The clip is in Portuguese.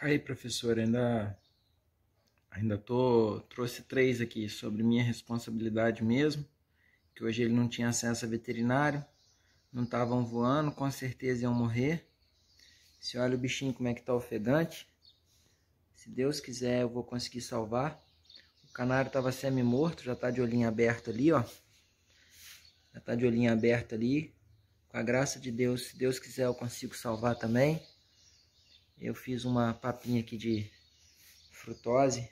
Aí, professor, ainda ainda tô trouxe três aqui sobre minha responsabilidade mesmo, que hoje ele não tinha acesso a veterinário, não estavam voando, com certeza iam morrer. Se olha o bichinho como é que tá ofegante. Se Deus quiser, eu vou conseguir salvar. O canário estava semi-morto, já tá de olhinho aberto ali, ó. Já tá de olhinho aberto ali. Com a graça de Deus, se Deus quiser, eu consigo salvar também. Eu fiz uma papinha aqui de frutose